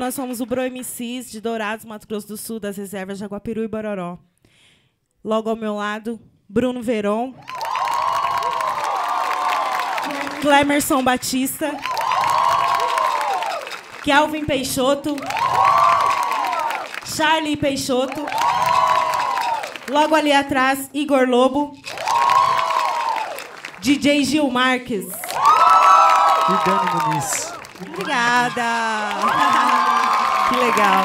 Nós somos o Bro MCs de Dourados, Mato Grosso do Sul, das reservas Jaguapiru e Bororó. Logo ao meu lado, Bruno Veron. Clemerson Batista. Kelvin Peixoto. Charlie Peixoto. Logo ali atrás, Igor Lobo. DJ Gil Marques. E Dani Muniz. Obrigada. legal.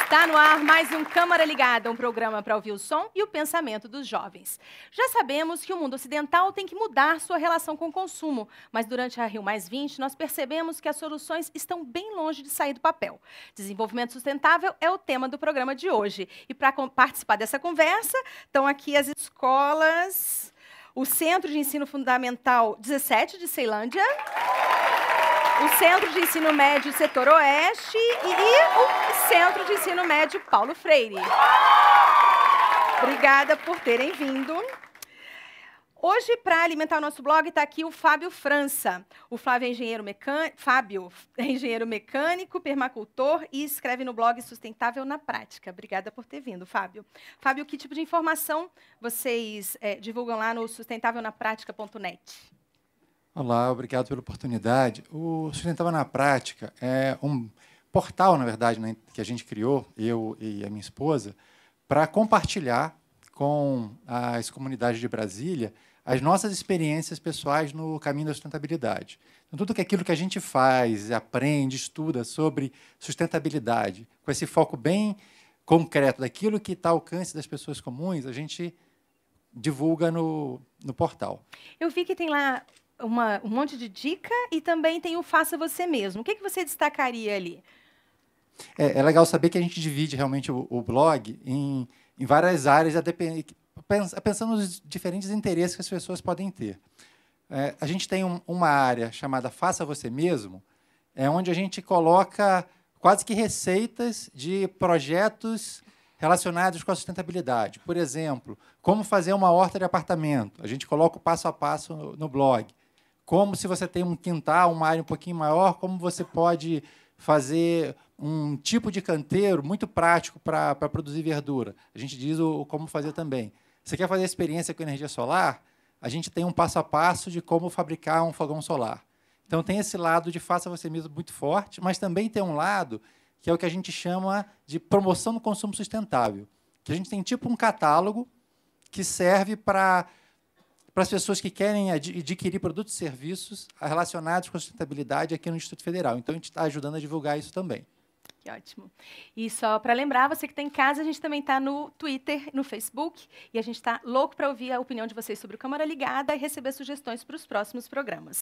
Está no ar mais um Câmara Ligada, um programa para ouvir o som e o pensamento dos jovens. Já sabemos que o mundo ocidental tem que mudar sua relação com o consumo, mas durante a Rio nós percebemos que as soluções estão bem longe de sair do papel. Desenvolvimento sustentável é o tema do programa de hoje. E para participar dessa conversa, estão aqui as escolas, o Centro de Ensino Fundamental 17 de Ceilândia o Centro de Ensino Médio Setor Oeste e, o Centro de Ensino Médio Paulo Freire. Obrigada por terem vindo. Hoje, para alimentar o nosso blog, está aqui o Fábio França. O Flávio é engenheiro mecânico, Fábio é engenheiro mecânico, permacultor e escreve no blog Sustentável na Prática. Obrigada por ter vindo, Fábio. Fábio, que tipo de informação vocês é, divulgam lá no sustentávelnaprática.net? Olá, obrigado pela oportunidade. O Sustentável na Prática é um portal, na verdade, né, que a gente criou, eu e a minha esposa, para compartilhar com as comunidades de Brasília as nossas experiências pessoais no caminho da sustentabilidade. Então, tudo que aquilo que a gente faz, aprende, estuda sobre sustentabilidade, com esse foco bem concreto daquilo que está ao alcance das pessoas comuns, a gente divulga no, no portal. Eu vi que tem lá uma, um monte de dica e também tem o faça você mesmo. O que, que você destacaria ali? É, é legal saber que a gente divide realmente o, o blog em, em várias áreas, a depend... pensando nos diferentes interesses que as pessoas podem ter. É, a gente tem um, uma área chamada Faça Você Mesmo, é onde a gente coloca quase que receitas de projetos relacionados com a sustentabilidade. Por exemplo, como fazer uma horta de apartamento. A gente coloca o passo a passo no blog como se você tem um quintal, uma área um pouquinho maior, como você pode fazer um tipo de canteiro muito prático para produzir verdura. A gente diz o, o como fazer também. Você quer fazer experiência com energia solar? A gente tem um passo a passo de como fabricar um fogão solar. Então tem esse lado de faça você mesmo muito forte, mas também tem um lado que é o que a gente chama de promoção do consumo sustentável. Que a gente tem tipo um catálogo que serve para para as pessoas que querem adquirir produtos e serviços relacionados com a sustentabilidade aqui no Instituto Federal. Então, a gente está ajudando a divulgar isso também. Que ótimo. E só para lembrar, você que está em casa, a gente também está no Twitter, no Facebook, e a gente está louco para ouvir a opinião de vocês sobre o Câmara Ligada e receber sugestões para os próximos programas.